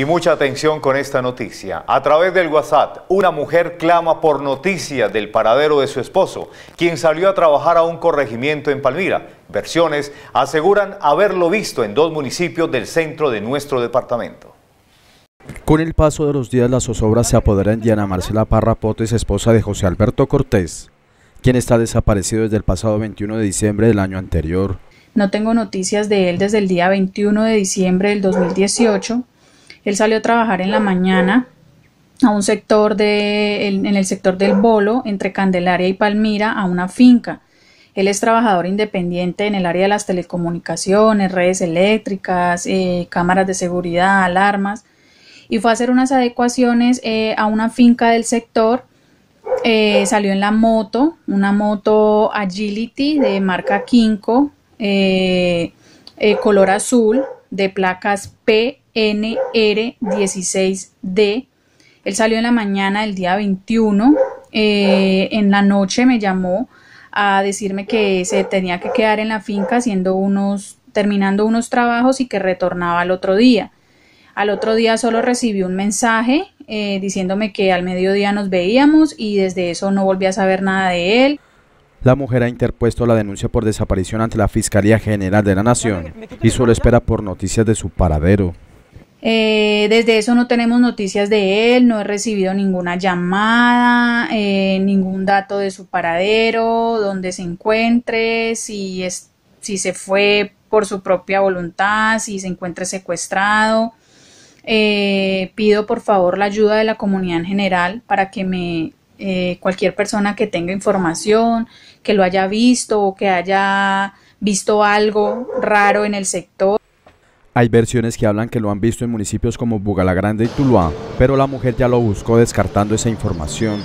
Y mucha atención con esta noticia. A través del WhatsApp, una mujer clama por noticias del paradero de su esposo, quien salió a trabajar a un corregimiento en Palmira. Versiones aseguran haberlo visto en dos municipios del centro de nuestro departamento. Con el paso de los días, las zozobras se apoderan de Ana Marcela Parra Potes, esposa de José Alberto Cortés, quien está desaparecido desde el pasado 21 de diciembre del año anterior. No tengo noticias de él desde el día 21 de diciembre del 2018 él salió a trabajar en la mañana a un sector en, el sector del Bolo, entre Candelaria y Palmira, a una finca. Él es trabajador independiente en el área de las telecomunicaciones, redes eléctricas, eh, cámaras de seguridad, alarmas, y fue a hacer unas adecuaciones eh, a una finca del sector. Eh, salió en la moto, una moto Agility de marca Kinko, color azul, de placas PNR16D. Él salió en la mañana del día 21. Eh, en la noche me llamó a decirme que se tenía que quedar en la finca haciendo unos, terminando unos trabajos y que retornaba al otro día. Al otro día solo recibí un mensaje eh, diciéndome que al mediodía nos veíamos y desde eso no volví a saber nada de él la mujer ha interpuesto la denuncia por desaparición ante la Fiscalía General de la Nación y solo espera por noticias de su paradero. Eh, desde eso no tenemos noticias de él, no he recibido ninguna llamada, eh, ningún dato de su paradero, dónde se encuentre, si, es, si se fue por su propia voluntad, si se encuentra secuestrado. Eh, pido por favor la ayuda de la comunidad en general para que me eh, cualquier persona que tenga información, que lo haya visto o que haya visto algo raro en el sector. Hay versiones que hablan que lo han visto en municipios como Bugalagrande y Tuluá, pero la mujer ya lo buscó descartando esa información.